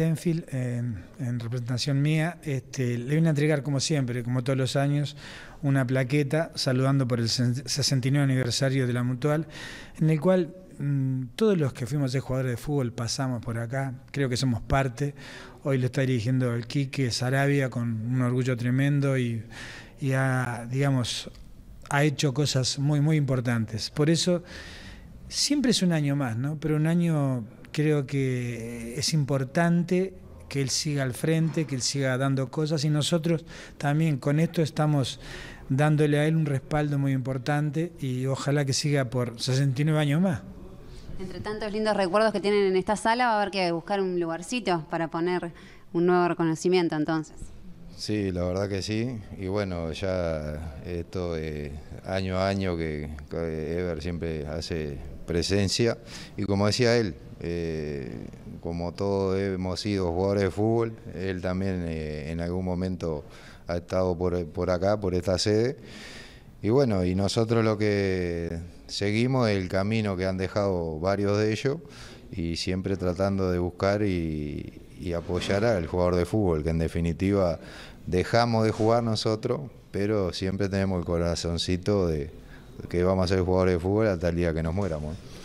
Enfield, en, representación mía, este, le vine a entregar, como siempre, como todos los años, una plaqueta saludando por el 69 aniversario de la Mutual, en el cual mm, todos los que fuimos de jugadores de fútbol pasamos por acá, creo que somos parte. Hoy lo está dirigiendo el Quique Sarabia con un orgullo tremendo y, ha, digamos, ha hecho cosas muy, muy importantes. Por eso, siempre es un año más, ¿no? Pero un año creo que es importante que él siga al frente, que él siga dando cosas y nosotros también con esto estamos dándole a él un respaldo muy importante y ojalá que siga por 69 años más. Entre tantos lindos recuerdos que tienen en esta sala, va a haber que buscar un lugarcito para poner un nuevo reconocimiento entonces. Sí, la verdad que sí. Y bueno, ya esto es año a año que, Eber Ever siempre hace presencia. Y como decía él, eh, como todos hemos sido jugadores de fútbol, él también eh, en algún momento ha estado por, por acá, por esta sede. Y bueno, y nosotros lo que seguimos es el camino que han dejado varios de ellos y siempre tratando de buscar y, y apoyar al jugador de fútbol, que en definitiva dejamos de jugar nosotros, pero siempre tenemos el corazoncito de que vamos a ser jugadores de fútbol hasta el día que nos muéramos.